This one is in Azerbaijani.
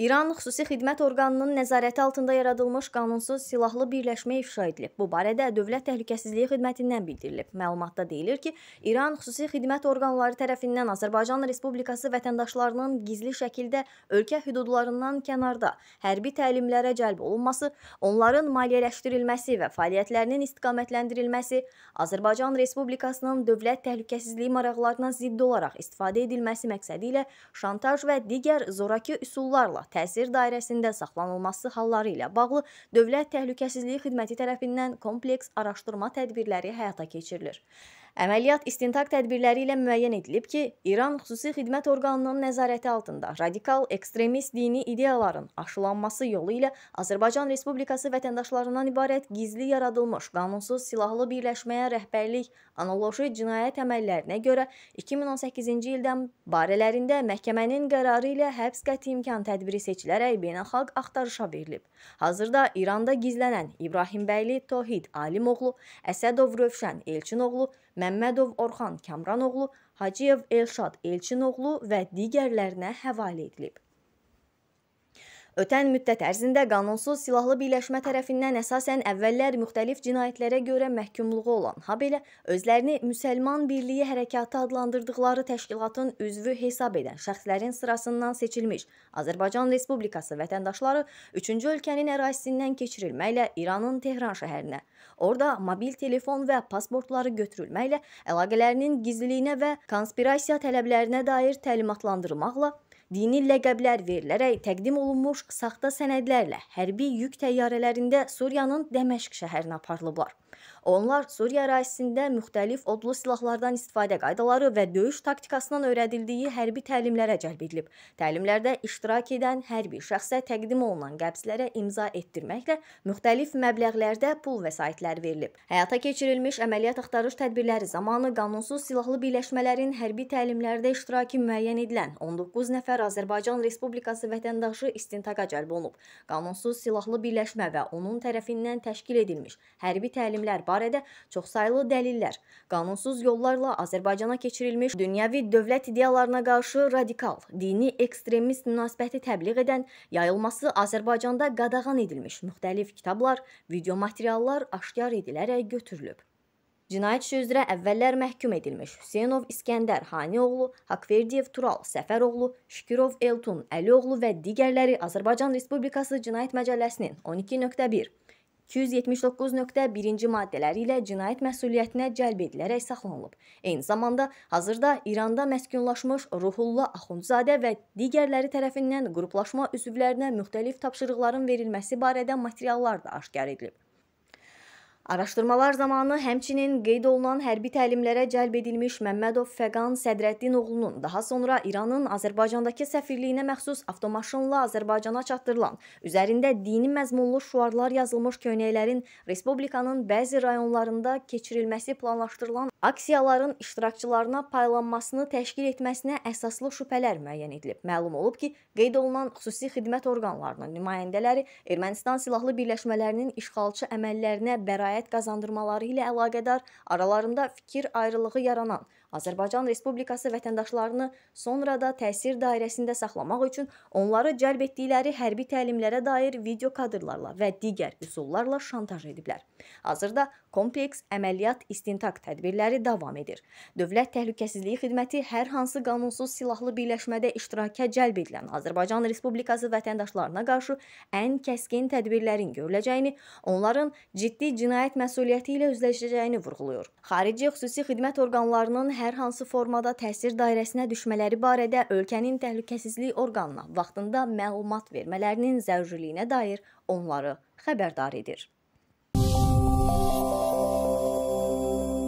İran Xüsusi Xidmət Orqanının nəzarəti altında yaradılmış qanunsuz silahlı birləşmə ifşa edilib. Bu barədə Dövlət Təhlükəsizliyi Xidmətindən bildirilib. Məlumatda deyilir ki, İran Xüsusi Xidmət Orqanları tərəfindən Azərbaycan Respublikası vətəndaşlarının gizli şəkildə ölkə hüdudlarından kənarda hərbi təlimlərə cəlb olunması, onların maliyyələşdirilməsi və fəaliyyətlərinin istiqamətləndirilməsi, Azərbaycan Respublikasının dövlət təhlükəsizliyi maraqlarına zidd olaraq istifadə edilməsi məqsədi ilə şantaj və digər zorakı üsullarla təsir dairəsində saxlanılması halları ilə bağlı Dövlət Təhlükəsizliyi Xidməti tərəfindən kompleks araşdırma tədbirləri həyata keçirilir. Əməliyyat istintaq tədbirləri ilə müəyyən edilib ki, İran xüsusi xidmət orqanının nəzarəti altında radikal ekstremist dini ideyaların aşılanması yolu ilə Azərbaycan Respublikası vətəndaşlarından ibarət gizli yaradılmış qanunsuz silahlı birləşməyə rəhbərlik analoji cinayət əməllərinə görə 2018-ci ildən barələrində məhkəmənin qərarı ilə həbs qəti imkan tədbiri seçilərək beynəlxalq axtarışa verilib. Hazırda İranda gizlənən İbrahimbəyli Tohid Alimoğlu, Əsədov Rövşən Elçinoğlu Məmmədov Orxan Kamranoğlu, Hacıyev Elşad Elçinoğlu və digərlərinə həvalə edilib. Ötən müddət ərzində qanunsuz silahlı birləşmə tərəfindən əsasən əvvəllər müxtəlif cinayətlərə görə məhkumluğu olan, ha belə özlərini Müsəlman Birliyi Hərəkatı adlandırdıqları təşkilatın üzvü hesab edən şəxslərin sırasından seçilmiş Azərbaycan Respublikası vətəndaşları 3-cü ölkənin ərazisindən keçirilməklə İranın Tehran şəhərinə, orada mobil telefon və pasportları götürülməklə əlaqələrinin gizliliyinə və konspirasiya tələblərinə dair təlimatlandırmaqla dini ləqəblər verilərək təqdim olunmuş saxta sənədlərlə hərbi yük təyyarələrində Suriyanın Dəməşq şəhərinə aparılıblar. Onlar Suriya ərazisində müxtəlif odlu silahlardan istifadə qaydaları və döyüş taktikasından öyrədildiyi hərbi təlimlərə cəlb edilib. Təlimlərdə iştirak edən hər bir şəxsə təqdim olunan qəbzlərə imza etdirməklə müxtəlif məbləğlərdə pul vəsaitləri verilib. Həyata keçirilmiş əməliyyat axtarış tədbirləri zamanı qanunsuz silahlı birləşmələrin hərbi təlimlərdə iştirakı müəyyən edilən 19 nəfər Azərbaycan Respublikası vətəndaşı istintaqa cəlb olunub. Qanunsuz silahlı birləşmə və onun tərəfindən təşkil edilmiş hərbi təlim təlimlər barədə çoxsaylı dəlillər, qanunsuz yollarla Azərbaycana keçirilmiş dünyəvi dövlət ideyalarına qarşı radikal, dini ekstremist münasibəti təbliğ edən, yayılması Azərbaycanda qadağan edilmiş müxtəlif kitablar, video materiallar aşkar edilərək götürülüb. Cinayət işi üzrə əvvəllər məhkum edilmiş Hüseynov İskəndər Hanioğlu, Haqverdiyev Tural Səfəroğlu, Şükürov Eltun Əlioğlu və digərləri Azərbaycan Respublikası Cinayət Məcəlləsinin 12.1 279.1-ci maddələri ilə cinayət məsuliyyətinə cəlb edilərək saxlanılıb. Eyni zamanda hazırda İranda məskunlaşmış Ruhullah Axundzadə və digərləri tərəfindən qruplaşma üzvlərinə müxtəlif tapşırıqların verilməsi barədə materiallar da aşkar edilib. Araşdırmalar zamanı həmçinin qeyd olunan hərbi təlimlərə cəlb edilmiş Məmmədov Fəqan Sədrəddin oğlunun daha sonra İranın Azərbaycandakı səfirliyinə məxsus avtomaşınla Azərbaycana çatdırılan, üzərində dini məzmunlu şüarlar yazılmış köynəklərin respublikanın bəzi rayonlarında keçirilməsi planlaşdırılan aksiyaların iştirakçılarına paylanmasını təşkil etməsinə əsaslı şübhələr müəyyən edilib. Məlum olub ki, qeyd olunan xüsusi xidmət orqanlarının nümayəndələri Ermənistan silahlı birləşmələrinin işğalçı əməllərinə bəraət vəsait qazandırmaları ilə əlaqədar aralarında fikir ayrılığı yaranan Azərbaycan Respublikası vətəndaşlarını sonra da təsir dairəsində saxlamaq üçün onları cəlb etdikləri hərbi təlimlərə dair video kadrlarla və digər üsullarla şantaj ediblər. Hazırda kompleks əməliyyat istintaq tədbirləri davam edir. Dövlət Təhlükəsizliyi Xidməti hər hansı qanunsuz silahlı birləşmədə iştirakə cəlb edilən Azərbaycan Respublikası vətəndaşlarına qarşı ən kəskin tədbirlərin görüləcəyini, onların ciddi cinayət məsuliyyəti ilə üzləşəcəyini vurğuluyor. Xarici xüsusi xidmət orqanlarının hər hansı formada təsir dairəsinə düşmələri barədə ölkənin təhlükəsizlik orqanına vaxtında məlumat vermələrinin zərurliliyinə dair onları xəbərdar edir.